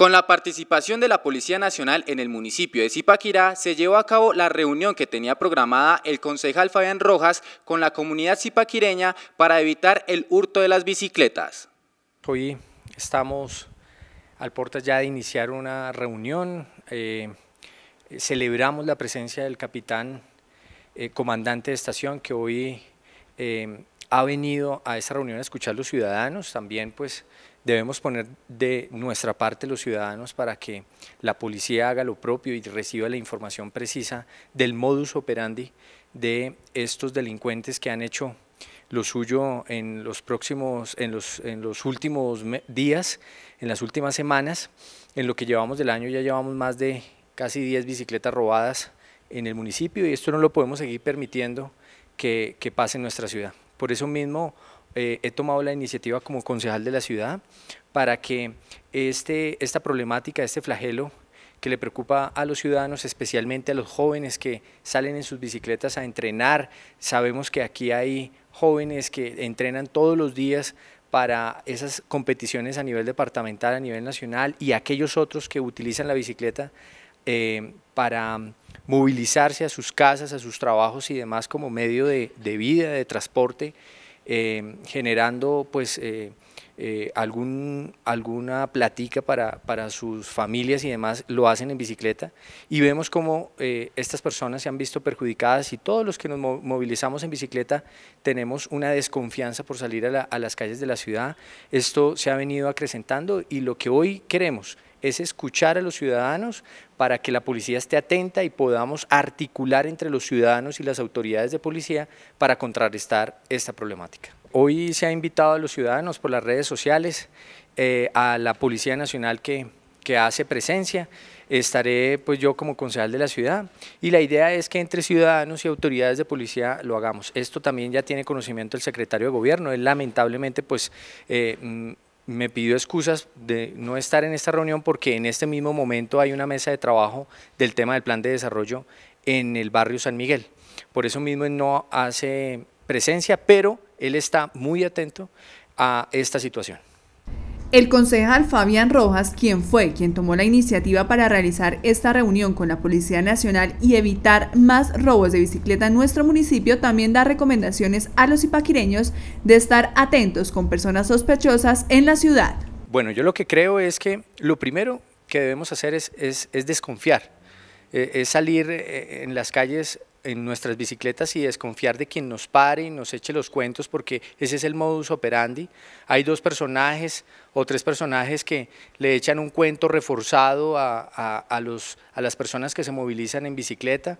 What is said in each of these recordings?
Con la participación de la Policía Nacional en el municipio de Zipaquirá, se llevó a cabo la reunión que tenía programada el concejal Fabián Rojas con la comunidad zipaquireña para evitar el hurto de las bicicletas. Hoy estamos al portas ya de iniciar una reunión. Eh, celebramos la presencia del capitán eh, comandante de estación que hoy eh, ha venido a esta reunión a escuchar a los ciudadanos, también pues debemos poner de nuestra parte los ciudadanos para que la policía haga lo propio y reciba la información precisa del modus operandi de estos delincuentes que han hecho lo suyo en los próximos, en los, en los últimos días, en las últimas semanas. En lo que llevamos del año ya llevamos más de casi 10 bicicletas robadas en el municipio y esto no lo podemos seguir permitiendo que, que pase en nuestra ciudad. Por eso mismo eh, he tomado la iniciativa como concejal de la ciudad para que este, esta problemática, este flagelo que le preocupa a los ciudadanos, especialmente a los jóvenes que salen en sus bicicletas a entrenar. Sabemos que aquí hay jóvenes que entrenan todos los días para esas competiciones a nivel departamental, a nivel nacional, y aquellos otros que utilizan la bicicleta eh, para movilizarse a sus casas, a sus trabajos y demás como medio de vida, de transporte. Eh, generando pues eh, eh, algún, alguna platica para, sus familias y demás, lo hacen en bicicleta y vemos cómo estas personas se han visto perjudicadas y todos los que nos movilizamos en bicicleta tenemos una desconfianza por salir a las calles de la ciudad. Esto se ha venido acrecentando y lo que hoy queremos es escuchar a los ciudadanos para que la policía esté atenta y podamos articular entre los ciudadanos y las autoridades de policía para contrarrestar esta problemática. Hoy se ha invitado a los ciudadanos por las redes sociales, eh, a la Policía Nacional que, hace presencia, estaré pues yo como concejal de la ciudad y la idea es que entre ciudadanos y autoridades de policía lo hagamos. Esto también ya tiene conocimiento el secretario de gobierno, lamentablemente pues eh, mm, me pidió excusas de no estar en esta reunión porque en este mismo momento hay una mesa de trabajo del tema del plan de desarrollo en el barrio San Miguel. Por eso mismo no hace presencia, pero él está muy atento a esta situación. El concejal Fabián Rojas, quien fue quien tomó la iniciativa para realizar esta reunión con la Policía Nacional y evitar más robos de bicicleta en nuestro municipio, también da recomendaciones a los ipaquireños de estar atentos con personas sospechosas en la ciudad. Bueno, yo lo que creo es que lo primero que debemos hacer es, desconfiar, eh, es salir eh, en las calles en nuestras bicicletas y desconfiar de quien nos pare y nos eche los cuentos porque ese es el modus operandi. Hay dos personajes o tres personajes que le echan un cuento reforzado a, a, las personas que se movilizan en bicicleta.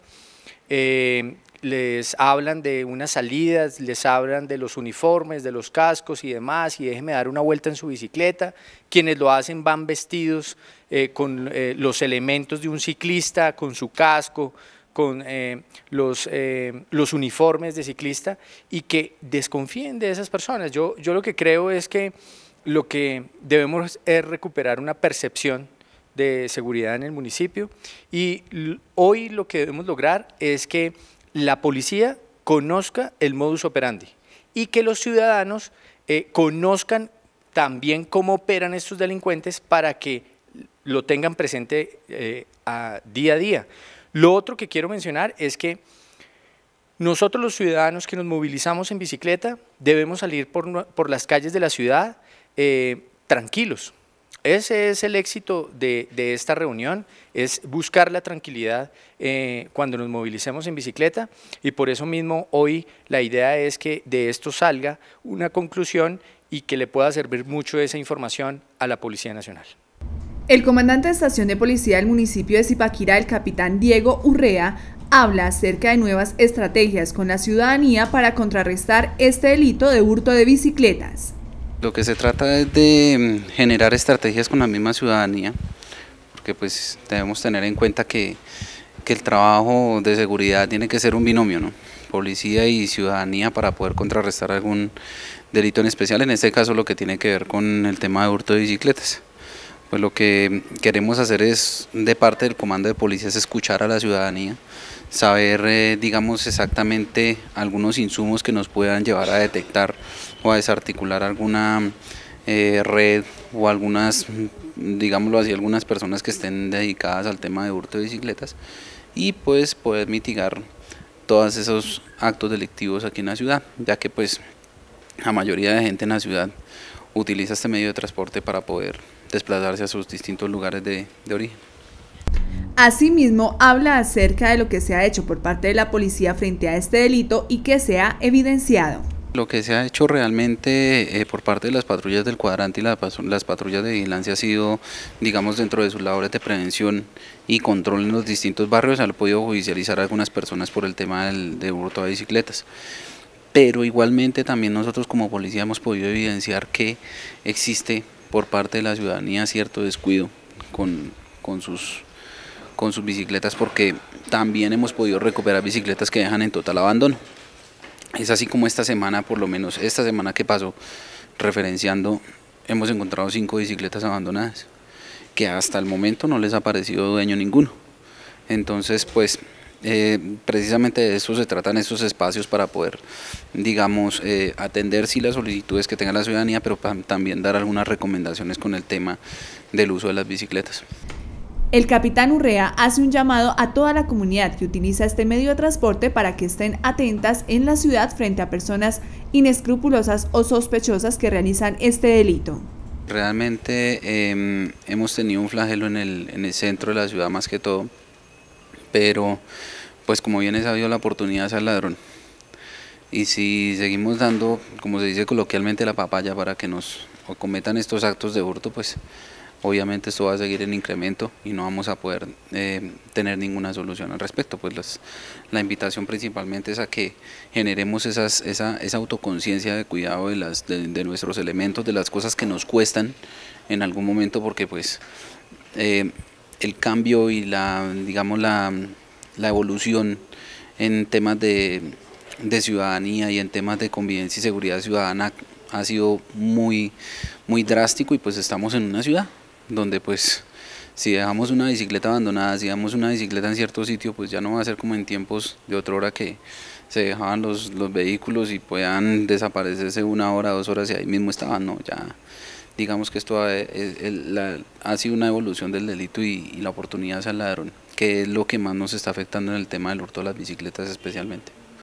Eh, les hablan de unas salidas, les hablan de los uniformes, de los cascos y demás, y déjeme dar una vuelta en su bicicleta. Quienes lo hacen van vestidos eh, con eh, los elementos de un ciclista, con su casco, con eh, los, eh, los uniformes de ciclista y que desconfíen de esas personas. Yo, yo lo que creo es que lo que debemos es recuperar una percepción de seguridad en el municipio y hoy lo que debemos lograr es que la policía conozca el modus operandi y que los ciudadanos eh, conozcan también cómo operan estos delincuentes para que lo tengan presente a día a día. Lo otro que quiero mencionar es que nosotros los ciudadanos que nos movilizamos en bicicleta debemos salir por, las calles de la ciudad eh, tranquilos. Ese es el éxito de, esta reunión, es buscar la tranquilidad eh, cuando nos movilicemos en bicicleta y por eso mismo hoy la idea es que de esto salga una conclusión y que le pueda servir mucho esa información a la Policía Nacional. El comandante de estación de policía del municipio de Zipaquira, el capitán Diego Urrea, habla acerca de nuevas estrategias con la ciudadanía para contrarrestar este delito de hurto de bicicletas. Lo que se trata es de mm, generar estrategias con la misma ciudadanía, porque pues debemos tener en cuenta que, que el trabajo de seguridad tiene que ser un binomio, ¿no? policía y ciudadanía para poder contrarrestar algún delito en especial, en este caso lo que tiene que ver con el tema de hurto de bicicletas. Pues lo que queremos hacer es, de parte del Comando de Policías, escuchar a la ciudadanía, saber, eh, digamos, exactamente algunos insumos que nos puedan llevar a detectar o a desarticular alguna eh, red o algunas, digámoslo así, algunas personas que estén dedicadas al tema de hurto de bicicletas y pues poder mitigar todos esos actos delictivos aquí en la ciudad, ya que pues la mayoría de gente en la ciudad utiliza este medio de transporte para poder desplazarse a sus distintos lugares de, de origen. Asimismo, habla acerca de lo que se ha hecho por parte de la policía frente a este delito y que se ha evidenciado. Lo que se ha hecho realmente eh, por parte de las patrullas del cuadrante y las, patrullas de vigilancia ha sido, digamos, dentro de sus labores de prevención y control en los distintos barrios, ha podido judicializar a algunas personas por el tema del, de bicicletas pero igualmente también nosotros como policía hemos podido evidenciar que existe por parte de la ciudadanía cierto descuido con, sus con sus bicicletas porque también hemos podido recuperar bicicletas que dejan en total abandono. Es así como esta semana, por lo menos esta semana que pasó, referenciando, hemos encontrado cinco bicicletas abandonadas que hasta el momento no les ha parecido dueño ninguno. Entonces, pues eh, precisamente de eso se tratan estos espacios para poder, digamos, eh, atender sí las solicitudes que tenga la ciudadanía, pero también dar algunas recomendaciones con el tema del uso de las bicicletas. El capitán Urrea hace un llamado a toda la comunidad que utiliza este medio de transporte para que estén atentas en la ciudad frente a personas inescrupulosas o sospechosas que realizan este delito. Realmente em, hemos tenido un flagelo en el centro de la ciudad más que todo pero pues como bien es sabido la oportunidad es al ladrón. Y si seguimos dando, como se dice coloquialmente, la papaya para que nos cometan estos actos de hurto, pues obviamente esto va a seguir en incremento y no vamos a poder eh, tener ninguna solución al respecto. Pues la invitación principalmente es a que generemos esa, esa autoconciencia de cuidado de, las, de, nuestros elementos, de las cosas que nos cuestan en algún momento, porque pues eh, el cambio y la, digamos, la, evolución en temas de, ciudadanía y en temas de convivencia y seguridad ciudadana ha sido muy, muy drástico y pues estamos en una ciudad donde pues si dejamos una bicicleta abandonada, si dejamos una bicicleta en cierto sitio, pues ya no va a ser como en tiempos de otra hora que se dejaban los, vehículos y puedan desaparecerse una hora, dos horas y ahí mismo estaban, no, ya digamos que esto eh, eh, ha, sido una evolución del delito y, la oportunidad se el ladrón, que es lo que más nos está afectando en el tema del hurto de las bicicletas especialmente.